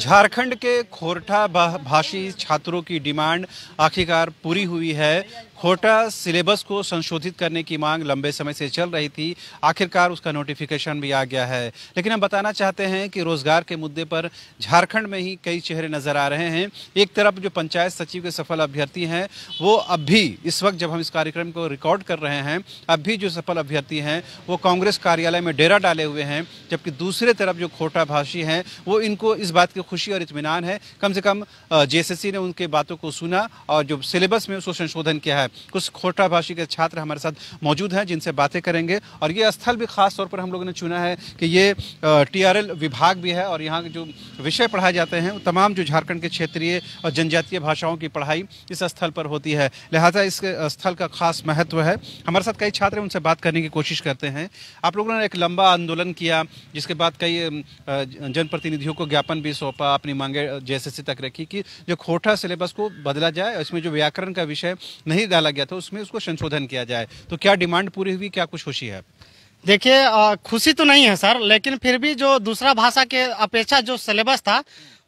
झारखंड के खोरठा भाषी छात्रों की डिमांड आखिरकार पूरी हुई है खोटा सिलेबस को संशोधित करने की मांग लंबे समय से चल रही थी आखिरकार उसका नोटिफिकेशन भी आ गया है लेकिन हम बताना चाहते हैं कि रोजगार के मुद्दे पर झारखंड में ही कई चेहरे नजर आ रहे हैं एक तरफ जो पंचायत सचिव के सफल अभ्यर्थी हैं वो अब भी इस वक्त जब हम इस कार्यक्रम को रिकॉर्ड कर रहे हैं अब भी जो सफल अभ्यर्थी हैं वो कांग्रेस कार्यालय में डेरा डाले हुए हैं जबकि दूसरे तरफ जो खोटा भाषी हैं वो इनको इस बात की खुशी और इतमान है कम से कम जे ने उनके बातों को सुना और जो सिलेबस में उसको संशोधन किया है है कुछ खोटा भाषी के छात्र हमारे साथ मौजूद हैं जिनसे बातें करेंगे और ये स्थल भी खास तौर पर हम लोगों ने चुना है कि ये टीआरएल विभाग भी है और यहाँ जो विषय पढ़ाए जाते हैं तमाम जो झारखंड के क्षेत्रीय और जनजातीय भाषाओं की पढ़ाई इस स्थल पर होती है लिहाजा इस स्थल का खास महत्व है हमारे साथ कई छात्र उनसे बात करने की कोशिश करते हैं आप लोगों ने एक लंबा आंदोलन किया जिसके बाद कई जनप्रतिनिधियों को ज्ञापन भी सौंपा अपनी मांगे जैसे तक रखी कि जो खोटा सिलेबस को बदला जाए इसमें जो व्याकरण का विषय नहीं डाला गया था उसमें उसको संशोधन किया जाए तो क्या डिमांड पूरी हुई क्या कुछ खुशी है देखिए खुशी तो नहीं है सर लेकिन फिर भी जो दूसरा भाषा के अपेक्षा जो सिलेबस था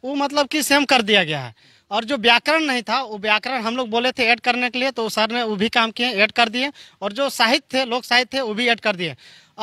वो मतलब कि सेम कर दिया गया है और जो व्याकरण नहीं था वो व्याकरण हम लोग बोले थे ऐड करने के लिए तो सर ने वो भी काम किए ऐड कर दिए और जो साहित्य थे लोक साहित्य थे वो भी ऐड कर दिए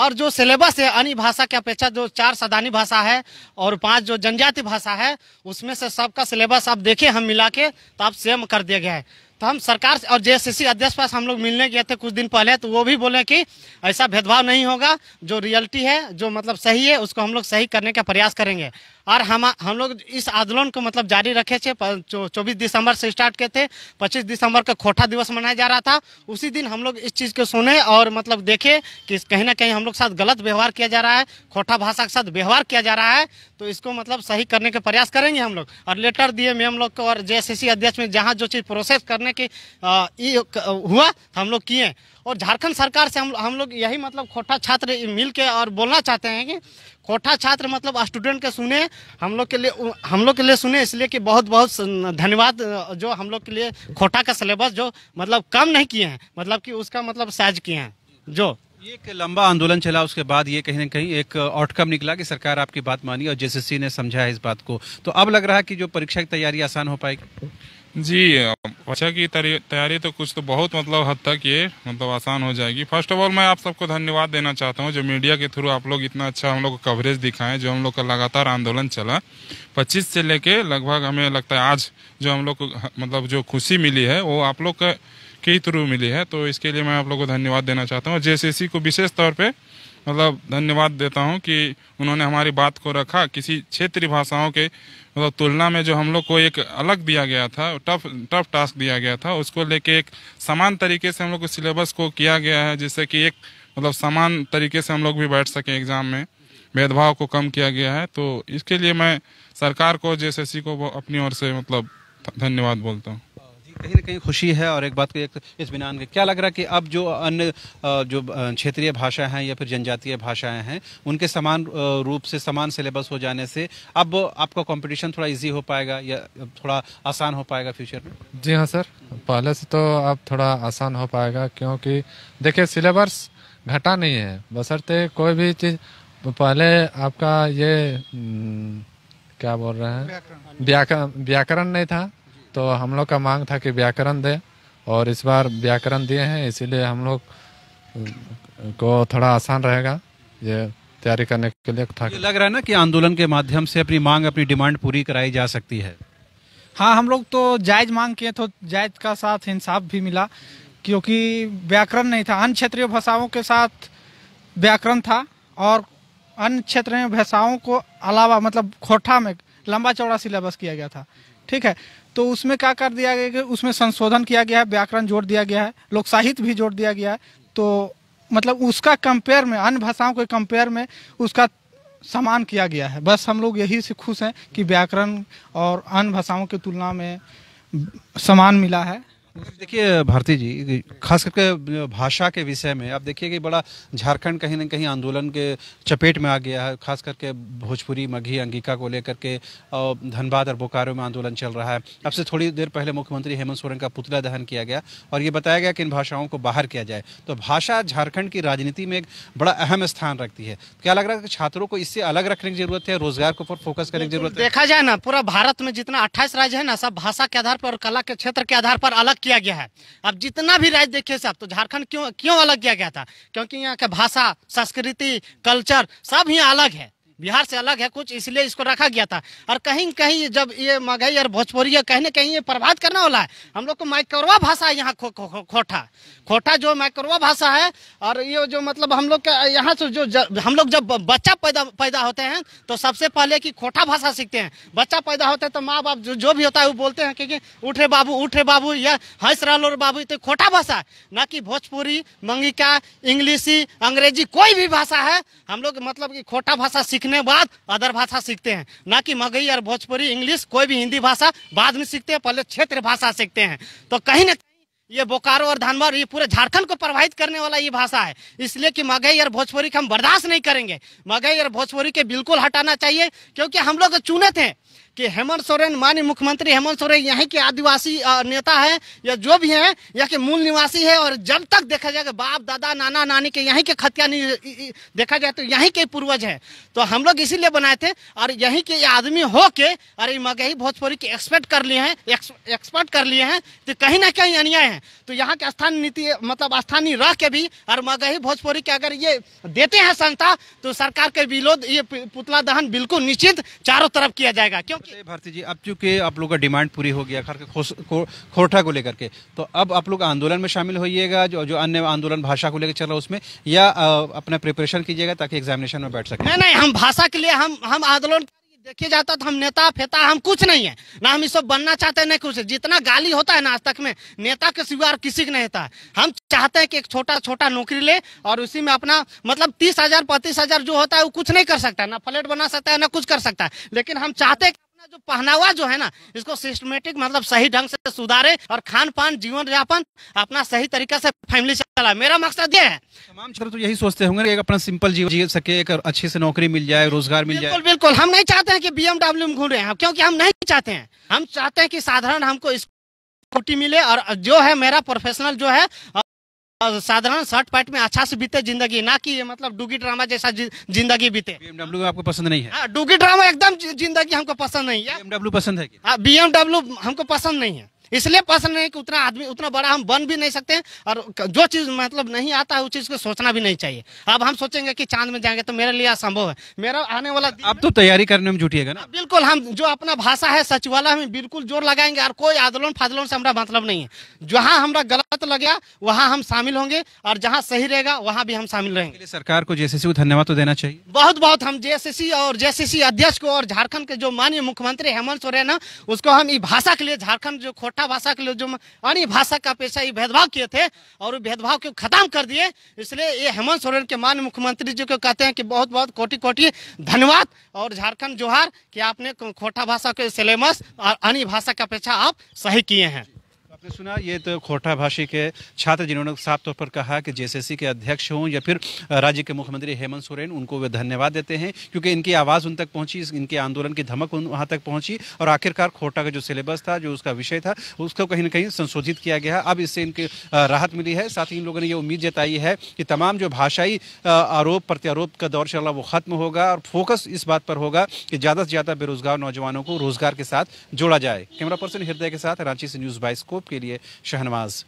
और जो सिलेबस है अन्य भाषा के अपेक्षा जो चार सदानी भाषा है और पांच जो जनजाति भाषा है उसमें से सबका सिलेबस आप देखिए हम मिला के तो आप सेम कर दिया गया है तो हम सरकार और जेएससी अध्यक्ष पास हम लोग मिलने गए थे कुछ दिन पहले तो वो भी बोले कि ऐसा भेदभाव नहीं होगा जो रियलिटी है जो मतलब सही है उसको हम लोग सही करने का प्रयास करेंगे और हम हम लोग इस आंदोलन को मतलब जारी रखे थे चौबीस दिसंबर से स्टार्ट किए थे पच्चीस दिसंबर का खोटा दिवस मनाया जा रहा था उसी दिन हम लोग इस चीज़ को सुने और मतलब देखे कि कहीं ना कहीं हम लोग साथ गलत व्यवहार किया जा रहा है खोटा भाषा के साथ व्यवहार किया जा रहा है तो इसको मतलब सही करने के प्रयास करेंगे हम लोग और लेटर दिए मैम लोग को और जे अध्यक्ष में जहाँ जो चीज़ प्रोसेस करने की हुआ हम लोग किए और झारखंड सरकार से हम हम लोग यही मतलब खोटा छात्र मिल के और बोलना चाहते हैं कि खोटा छात्र मतलब स्टूडेंट के सुने हम लोग के लिए हम लोग के लिए सुने इसलिए कि बहुत बहुत धन्यवाद जो हम लोग के लिए खोटा का सिलेबस जो मतलब कम नहीं किए हैं मतलब कि उसका मतलब साइज किए हैं जो ये एक लंबा आंदोलन चला उसके बाद ये कहीं ना कहीं एक आउटकम निकला कि सरकार आपकी बात मानी और जेस ने समझाया इस बात को तो अब लग रहा है कि जो परीक्षा की तैयारी आसान हो पाएगी जी परीक्षा की तैयारी तो कुछ तो बहुत मतलब हद तक ये मतलब आसान हो जाएगी फर्स्ट ऑफ ऑल मैं आप सबको धन्यवाद देना चाहता हूँ जो मीडिया के थ्रू आप लोग इतना अच्छा हम लोग कवरेज दिखाएं जो हम लोग का लगातार आंदोलन चला 25 से लेके लगभग हमें लगता है आज जो हम लोग को मतलब जो खुशी मिली है वो आप लोग का के थ्रू मिली है तो इसके लिए मैं आप लोगों को धन्यवाद देना चाहता हूँ जे को विशेष तौर पर मतलब धन्यवाद देता हूँ कि उन्होंने हमारी बात को रखा किसी क्षेत्रीय भाषाओं के मतलब तुलना में जो हम लोग को एक अलग दिया गया था टफ टफ टास्क दिया गया था उसको लेके एक समान तरीके से हम लोग को सिलेबस को किया गया है जिससे कि एक मतलब समान तरीके से हम लोग भी बैठ सकें एग्ज़ाम में भेदभाव को कम किया गया है तो इसके लिए मैं सरकार को जे को अपनी ओर से मतलब धन्यवाद बोलता हूँ कहीं ना कहीं खुशी है और एक बात को एक इस बिनान के क्या लग रहा है कि अब जो अन्य जो क्षेत्रीय भाषाएं हैं या फिर जनजातीय भाषाएं हैं उनके समान रूप से समान सिलेबस हो जाने से अब आपका कंपटीशन थोड़ा इजी हो पाएगा या थोड़ा आसान हो पाएगा फ्यूचर में जी हाँ सर पहले से तो अब थोड़ा आसान हो पाएगा क्योंकि देखिए सिलेबस घटा नहीं है बसरते कोई भी चीज़ पहले आपका ये क्या बोल रहे हैं व्याकरण नहीं था तो हम लोग का मांग था कि व्याकरण दें और इस बार व्याकरण दिए हैं इसीलिए हम लोग को थोड़ा आसान रहेगा ये तैयारी करने के लिए था ये लग रहा है ना कि आंदोलन के माध्यम से अपनी मांग अपनी डिमांड पूरी कराई जा सकती है हाँ हम लोग तो जायज मांग किए तो जायज का साथ इंसाफ भी मिला क्योंकि व्याकरण नहीं था अन्य क्षेत्रीय भाषाओं के साथ व्याकरण था और अन्य क्षेत्रीय भाषाओं को अलावा मतलब खोठा में लंबा चौड़ा सिलेबस किया गया था ठीक है तो उसमें क्या कर दिया गया कि उसमें संशोधन किया गया है व्याकरण जोड़ दिया गया है लोक साहित्य भी जोड़ दिया गया है तो मतलब उसका कंपेयर में अन्य भाषाओं के कंपेयर में उसका समान किया गया है बस हम लोग यही से खुश हैं कि व्याकरण और अन्य भाषाओं की तुलना में समान मिला है देखिए भारती जी खास करके भाषा के विषय में आप देखिए कि बड़ा झारखंड कहीं ना कहीं आंदोलन के चपेट में आ गया है खास करके भोजपुरी मघी अंगिका को लेकर के धनबाद और बोकारो में आंदोलन चल रहा है अब से थोड़ी देर पहले मुख्यमंत्री हेमंत सोरेन का पुतला दहन किया गया और ये बताया गया कि इन भाषाओं को बाहर किया जाए तो भाषा झारखंड की राजनीति में एक बड़ा अहम स्थान रखती है तो क्या लग रहा है कि छात्रों को इससे अलग रखने की जरूरत है रोजगार के ऊपर फोकस करने की जरूरत है देखा जाए ना पूरा भारत में जितना अट्ठाईस राज्य है ना सब भाषा के आधार पर और कला के क्षेत्र के आधार पर अलग किया गया है अब जितना भी राज्य देखिए साहब तो झारखंड क्यों क्यों अलग किया गया था क्योंकि यहाँ का भाषा संस्कृति कल्चर सब यहाँ अलग है बिहार से अलग है कुछ इसलिए इसको रखा गया था और कहीं कहीं जब ये मगई और भोजपुरी कहीं ना कहीं ये प्रभात करना वाला है हम लोग को माइक्रोवा भाषा है यहाँ खो, खो, खो, खोटा खोटा जो माइक्रोवा भाषा है और ये जो मतलब हम लोग का यहाँ से जो हम लोग जब बच्चा पैदा पैदा होते हैं तो सबसे पहले कि खोटा भाषा सीखते हैं बच्चा पैदा होता है तो माँ बाप जो, जो भी होता है वो बोलते हैं क्योंकि उठे बाबू उठे बाबू या हंस रहा लो बाबू तो खोटा भाषा ना कि भोजपुरी मंगिका इंग्लिशी अंग्रेजी कोई भी भाषा है हम लोग मतलब कि खोटा भाषा सीख सीखने बाद अदर भाषा सीखते हैं ना कि मगही और भोजपुरी इंग्लिश कोई भी हिंदी भाषा बाद में सीखते हैं पहले क्षेत्र भाषा सीखते हैं तो कहीं ना कहीं ये बोकारो और धनबाद ये पूरे झारखंड को प्रभावित करने वाला ये भाषा है इसलिए कि मगही और भोजपुरी का हम बर्दाश्त नहीं करेंगे मगही और भोजपुरी के बिल्कुल हटाना चाहिए क्योंकि हम लोग चुने थे कि हेमंत सोरेन माननीय मुख्यमंत्री हेमंत सोरेन यहीं के आदिवासी नेता है या जो भी हैं यहाँ के मूल निवासी है और जब तक देखा जाएगा बाप दादा नाना नानी के यहीं के खतिया नहीं देखा जाए तो यहीं के पूर्वज हैं तो हम लोग इसीलिए बनाए थे और यहीं के आदमी हो के अरे मगही भोजपुरी के एक्सपर्ट कर लिए हैं एक्सपर्ट कर लिए हैं तो कहीं ना कहीं अन्याय है तो यहाँ के स्थानीय नीति मतलब स्थानीय रह के भी और मगही भोजपुरी के अगर ये देते हैं संस्था तो सरकार के विरोध ये पुतला दहन बिल्कुल निश्चित चारों तरफ किया जाएगा क्यों भारती जी अब चूंकि आप लोग का डिमांड पूरी हो गया खर खो, खोरठा को लेकर के तो अब आप लोग आंदोलन में शामिल होइएगा जो जो अन्य आंदोलन भाषा को लेकर चल रहा है उसमें या अपना प्रिपरेशन कीजिएगा ताकि एग्जामिनेशन में बैठ सके नहीं नहीं हम भाषा के लिए हम हम आंदोलन देखिए जाता तो हम नेता फेता हम कुछ नहीं है ना हम इस बनना चाहते हैं ना कुछ है। जितना गाली होता है ना आज तक में नेता के सिवार किसी का नहीं होता है हम चाहते हैं कि एक छोटा छोटा नौकरी ले और उसी में अपना मतलब तीस हजार पैंतीस हजार जो होता है वो कुछ नहीं कर सकता है ना फ्लैट बना सकता है ना कुछ कर सकता है लेकिन हम चाहते हैं का जो पहनावा जो है ना इसको सिस्टमेटिक मतलब सही ढंग से सुधारे और खान पान जीवन यापन अपना सही तरीका से फैमिली चला मेरा मकसद ये है तमाम छात्र तो यही सोचते होंगे एक अपना सिंपल जीवन जी सके एक अच्छे से नौकरी मिल जाए रोजगार मिल जाए बिल्कुल हम नहीं चाहते हैं कि बीएमडब्ल्यू में घूम रहे हैं क्योंकि हम नहीं चाहते हैं हम चाहते हैं कि साधारण हमको स्कूटी मिले और जो है मेरा प्रोफेशनल जो है साधारण शर्ट पैट में अच्छा से बीते जिंदगी ना कि मतलब डूगी ड्रामा जैसा जिंदगी बीते बीएमडब्ल्यू आपको पसंद नहीं है हाँ, डूगी ड्रामा एकदम जिंदगी हमको पसंद नहीं है बीएमडब्ल्यू पसंद है बीएमडब्ल्यू हाँ, हमको पसंद नहीं है इसलिए पसंद नहीं कि उतना आदमी उतना बड़ा हम बन भी नहीं सकते और जो चीज़ मतलब नहीं आता है उस चीज़ को सोचना भी नहीं चाहिए अब हम सोचेंगे कि चांद में जाएंगे तो मेरे लिए असंभव है मेरा आने वाला अब तो तैयारी करने में जुटिएगा ना बिल्कुल हम जो अपना भाषा है सचिवालय हम बिल्कुल जोर लगाएंगे और कोई आंदोलन फादलों से हमारा मतलब नहीं है जहाँ हमारा गलत लगे वहाँ हम शामिल होंगे और जहाँ सही रहेगा वहाँ भी हम शामिल रहेंगे सरकार को जे को धन्यवाद तो देना चाहिए बहुत बहुत हम जे और जे अध्यक्ष को और झारखंड के जो माननीय मुख्यमंत्री हेमंत सोरेन है उसको हम ई भाषा के लिए झारखंड जो खोट मराठा भाषा के लोग जो अन्य भाषा का पेशा ये भेदभाव किए थे और भेदभाव को खत्म कर दिए इसलिए ये हेमंत सोरेन के मान्य मुख्यमंत्री जी को कहते हैं कि बहुत बहुत कोटि कोटि धन्यवाद और झारखंड जोहार कि आपने खोटा भाषा के सिलेबस और अन्य भाषा का पेशा आप सही किए हैं आपने सुना ये तो खोटा भाषी के छात्र जिन्होंने साफ तौर पर कहा कि जेसीसी के अध्यक्ष हों या फिर राज्य के मुख्यमंत्री हेमंत सोरेन उनको वे धन्यवाद देते हैं क्योंकि इनकी आवाज़ उन तक पहुंची इनके आंदोलन की धमक उन वहाँ तक पहुंची और आखिरकार खोटा का जो सिलेबस था जो उसका विषय था उसको कहीं ना कहीं संशोधित किया गया अब इससे इनकी राहत मिली है साथ ही इन लोगों ने ये उम्मीद जताई है कि तमाम जो भाषाई आरोप प्रत्यारोप का दौर चल वो ख़त्म होगा और फोकस इस बात पर होगा कि ज़्यादा से ज़्यादा बेरोजगार नौजवानों को रोजगार के साथ जोड़ा जाए कैमरा पर्सन हृदय के साथ रांची से न्यूज़ बाइस्कोप के लिए शहनवाज़